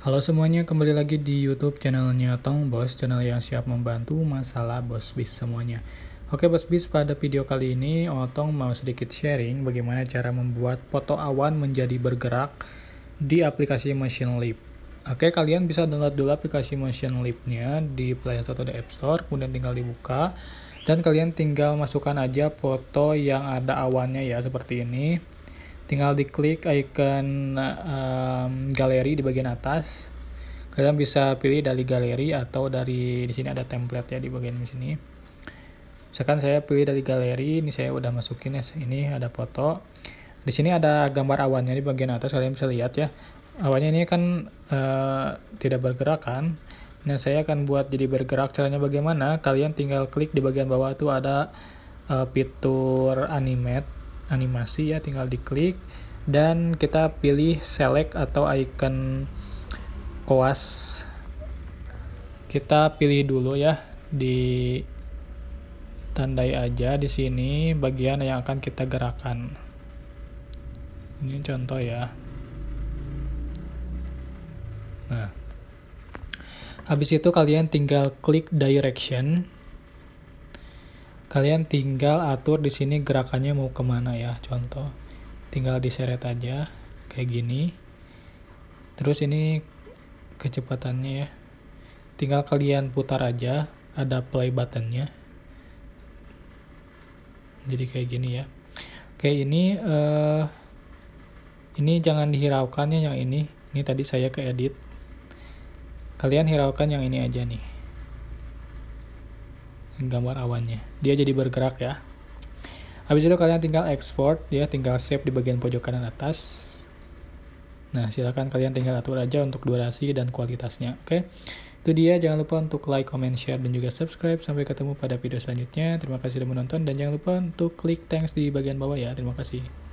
Halo semuanya, kembali lagi di YouTube channelnya Tong Bos, channel yang siap membantu masalah Bos Bis semuanya. Oke Bos Bis, pada video kali ini Otong oh mau sedikit sharing bagaimana cara membuat foto awan menjadi bergerak di aplikasi Motion Leap. Oke, kalian bisa download dulu aplikasi Motion Leap-nya di Play Store atau di App Store, kemudian tinggal dibuka dan kalian tinggal masukkan aja foto yang ada awannya ya seperti ini tinggal diklik icon um, galeri di bagian atas kalian bisa pilih dari galeri atau dari di sini ada template ya di bagian sini misalkan saya pilih dari galeri ini saya udah masukin ya ini ada foto di sini ada gambar awannya di bagian atas kalian bisa lihat ya awannya ini kan uh, tidak bergerak kan nah saya akan buat jadi bergerak caranya bagaimana kalian tinggal klik di bagian bawah itu ada uh, fitur animate animasi ya tinggal diklik dan kita pilih select atau icon koas kita pilih dulu ya di tandai aja di sini bagian yang akan kita gerakan ini contoh ya nah habis itu kalian tinggal klik direction kalian tinggal atur di sini gerakannya mau kemana ya contoh tinggal diseret aja kayak gini terus ini kecepatannya ya tinggal kalian putar aja ada play buttonnya jadi kayak gini ya oke ini uh, ini jangan dihiraukannya yang ini ini tadi saya ke edit kalian hiraukan yang ini aja nih gambar awannya dia jadi bergerak ya habis itu kalian tinggal export ya tinggal save di bagian pojok kanan atas nah silahkan kalian tinggal atur aja untuk durasi dan kualitasnya oke okay? itu dia jangan lupa untuk like, comment, share, dan juga subscribe sampai ketemu pada video selanjutnya terima kasih sudah menonton dan jangan lupa untuk klik thanks di bagian bawah ya terima kasih